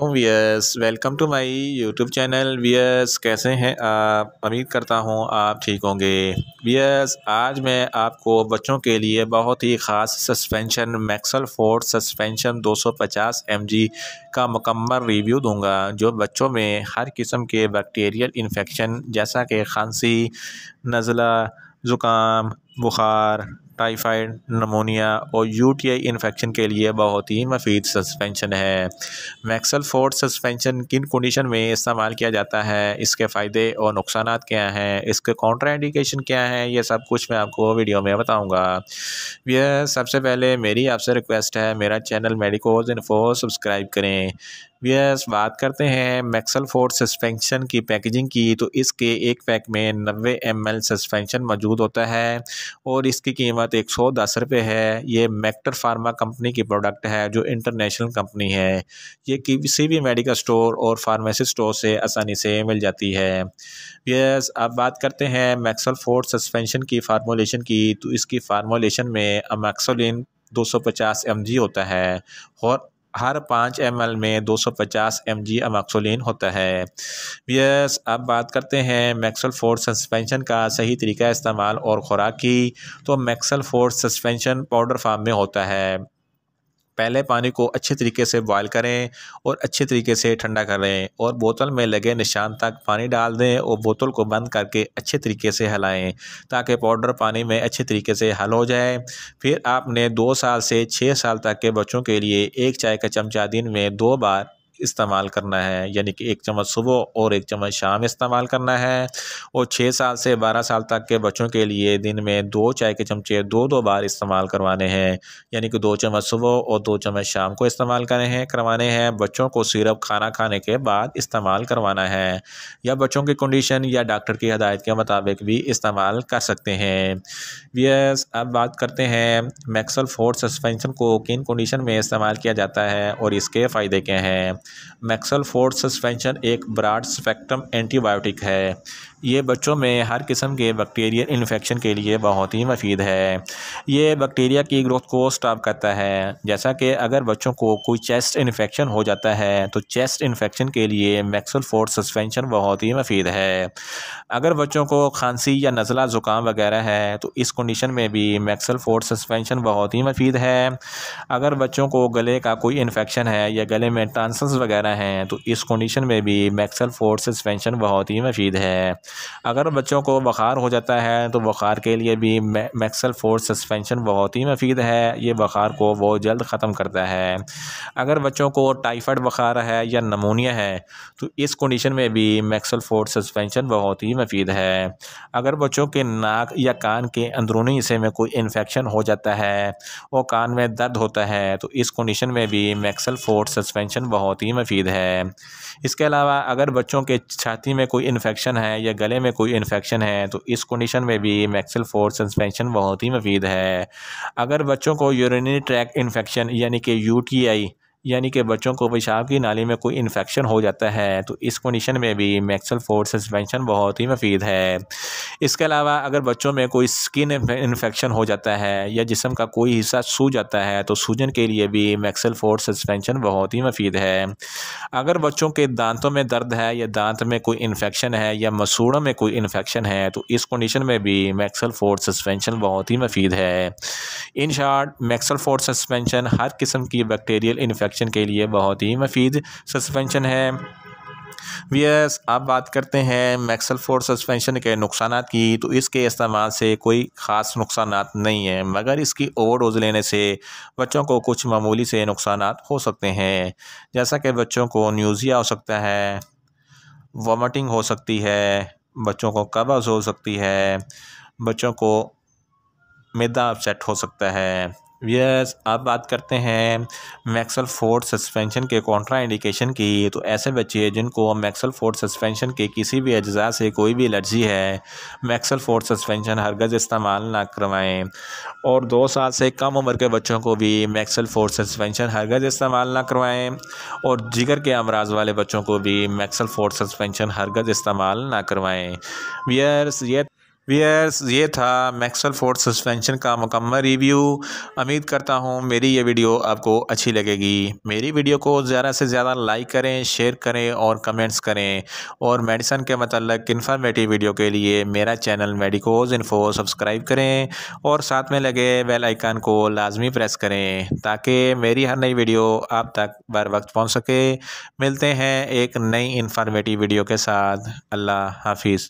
वालेकुम viewers welcome to my YouTube channel viewers कैसे हैं आप उम्मीद करता हूं आप ठीक होंगे वियर्स आज मैं आपको बच्चों के लिए बहुत ही ख़ास सस्पेंशन मैक्सल फोर्ड सस्पेंशन 250 एमजी का मुकम्मल रिव्यू दूंगा जो बच्चों में हर किस्म के बैक्टीरियल इन्फेक्शन जैसा कि खांसी नज़ला ज़ुकाम बुखार टाइफाइड नमोनिया और यूटीआई इन्फेक्शन के लिए बहुत ही मफीद सस्पेंशन है मैक्सल फोर्ड सस्पेंशन किन कंडीशन में इस्तेमाल किया जाता है इसके फ़ायदे और नुकसान क्या हैं इसके कॉन्ट्राइंडिकेशन क्या हैं ये सब कुछ मैं आपको वीडियो में बताऊँगा यह सबसे पहले मेरी आपसे रिक्वेस्ट है मेरा चैनल मेडिकोज इन्फो सब्सक्राइब करें वीएस बात करते हैं मैक्सल फोर्ड सस्पेंशन की पैकेजिंग की तो इसके एक पैक में नबे एम एल सस्पेंशन मौजूद होता है और इसकी कीमत एक सौ दस रुपये है ये मैक्टर फार्मा कंपनी की प्रोडक्ट है जो इंटरनेशनल कंपनी है ये किसी भी मेडिकल स्टोर और फार्मेसी स्टोर से आसानी से मिल जाती है वीएस अब बात करते हैं मैक्सल फोर्ड सस्पेंशन की फार्मोलेशन की तो इसकी फार्मोलेशन में अमैक्सोलिन 250 mg होता है और हर पाँच एम में 250 एम जी अमाक्सोलिन होता है यस अब बात करते हैं मैक्सल फोर्स सस्पेंशन का सही तरीका इस्तेमाल और ख़ुराक की तो मैक्सल फोर्स सस्पेंशन पाउडर फार्म में होता है पहले पानी को अच्छे तरीके से बॉयल करें और अच्छे तरीके से ठंडा करें और बोतल में लगे निशान तक पानी डाल दें और बोतल को बंद करके अच्छे तरीके से हिलाएं ताकि पाउडर पानी में अच्छे तरीके से हल हो जाए फिर आपने दो साल से छः साल तक के बच्चों के लिए एक चाय का चमचा दिन में दो बार इस्तेमाल करना है यानी कि एक चम्मच सुबह और एक चम्मच शाम इस्तेमाल करना है और छः साल से बारह साल तक के बच्चों के लिए दिन में दो चाय के चमचे दो दो बार इस्तेमाल करवाने हैं यानी कि दो चम्मच सुबह और दो चम्मच शाम को इस्तेमाल करने हैं करवाने हैं बच्चों को सिरप खाना खाने के बाद इस्तेमाल करवाना है या बच्चों की कंडीशन या डॉक्टर की हदायत के मुताबिक भी इस्तेमाल कर सकते हैं वीएस अब बात करते हैं मैक्सल फोर्ड सस्पेंशन को किन कंडीशन में इस्तेमाल किया जाता है और इसके फ़ायदे क्या हैं मैक्सल फोर्ड सस्पेंशन एक ब्राड स्पेक्ट्रम एंटीबायोटिक है ये बच्चों में हर किस्म के बैक्टीरियल इन्फेक्शन के लिए बहुत ही मफीद है ये बैक्टीरिया की ग्रोथ को स्टॉप करता है जैसा कि अगर बच्चों को कोई चेस्ट इन्फेक्शन हो जाता है तो चेस्ट इन्फेक्शन के लिए मैक्सल फोर्ड सस्पेंशन बहुत ही मफीद है अगर बच्चों को खांसी या नज़ला ज़ुकाम वगैरह है तो इस कंडीशन में भी मैक्सल फोर्ड सस्पेंशन बहुत ही मफीद है अगर बच्चों को गले का कोई इन्फेक्शन है या गले में टांसल्स वगैरह हैं तो इस कंडीशन में भी मैक्सल फोर्ड सस्पेंशन बहुत ही मफीद है अगर बच्चों को बुखार हो जाता है तो बुखार के लिए भी मैक्सल फोर्स सस्पेंशन बहुत ही मफीद है ये बुखार को बहुत जल्द ख़त्म करता है अगर बच्चों को टाइफाइड बुखार है या नमोनिया है तो इस कंडीशन में भी मैक्सल फोर्स सस्पेंशन बहुत ही मफीद है अगर बच्चों के नाक या कान के अंदरूनी हिस्से में कोई इन्फेक्शन हो जाता है और कान में दर्द होता है तो इस कंडीशन में भी मैक्सल फोर्स सस्पेंशन बहुत ही मफीद है इसके अलावा अगर बच्चों के छाती में कोई इन्फेक्शन है या गले में कोई इन्फेक्शन है तो इस कंडीशन में भी मैक्सल फोर सस्पेंशन बहुत ही मफीद है अगर बच्चों को यूरिनरी ट्रैक इन्फेक्शन यानी कि यू टी आई यानी कि बच्चों को पेशाब की नाली में कोई इन्फेक्शन हो जाता है तो इस कंडीशन में भी मैक्सल फोर सस्पेंशन बहुत ही मफीद है इसके अलावा अगर बच्चों में कोई स्किन इन्फेक्शन हो जाता है या जिसम का कोई हिस्सा सूज जाता है तो सूजन के लिए भी मैक्सल फोर्ड सस्पेंशन बहुत ही मफीद है अगर बच्चों के दांतों में दर्द है या दांत में कोई इन्फेक्शन है या मसूड़ों में कोई इन्फेक्शन है तो इस कंडीशन में भी मैक्सल फोर्ड सस्पेंशन बहुत ही मफीद है इन शार्ट मैक्सल फोर्ड सस्पेंशन हर किस्म की बैक्टीरियल इन्फेक्शन के लिए बहुत ही मफीद सस्पेंशन है वीएस अब बात करते हैं मैक्सल फोर्ड सस्पेंशन के नुकसान की तो इसके इस्तेमाल से कोई ख़ास नुकसान नहीं है मगर इसकी ओवर डोज लेने से बच्चों को कुछ मामूली से नुकसान हो सकते हैं जैसा कि बच्चों को न्यूज़िया हो सकता है वॉमिटिंग हो सकती है बच्चों को कब्ज़ हो सकती है बच्चों को मैदा अपसेट हो सकता है यस अब बात करते हैं मैक्सल फोर्ड सस्पेंशन के कॉन्ट्रा इंडिकेशन की तो ऐसे बच्चे जिनको मैक्सल फोर्ड सस्पेंशन के किसी भी अज्जा से कोई भी एलर्जी है मैक्सल फोर्ड सस्पेंशन हरगज़ इस्तेमाल ना करवाएं और दो साल से कम उम्र के बच्चों को भी मैक्सल फोर्ड सस्पेंशन हरगज़ इस्तेमाल ना करवाएं और जिगर के अमराज वाले बच्चों को भी मैक्सल फोर्ड सस्पेंशन हरगज़ इस्तेमाल ना करवाएँ वियर्स ये वीयर्स ये था मैक्सल फोर्ड सस्पेंशन का मुकम्मल रिव्यू उम्मीद करता हूँ मेरी ये वीडियो आपको अच्छी लगेगी मेरी वीडियो को ज़्यादा से ज़्यादा लाइक करें शेयर करें और कमेंट्स करें और मेडिसन के मतलब इन्फॉर्मेटिव वीडियो के लिए मेरा चैनल मेडिकोज इन्फो सब्सक्राइब करें और साथ में लगे बेल आइकन को लाजमी प्रेस करें ताकि मेरी हर नई वीडियो आप तक बर वक्त पहुँच सके मिलते हैं एक नई इन्फॉर्मेटिव वीडियो के साथ अल्लाह हाफिज़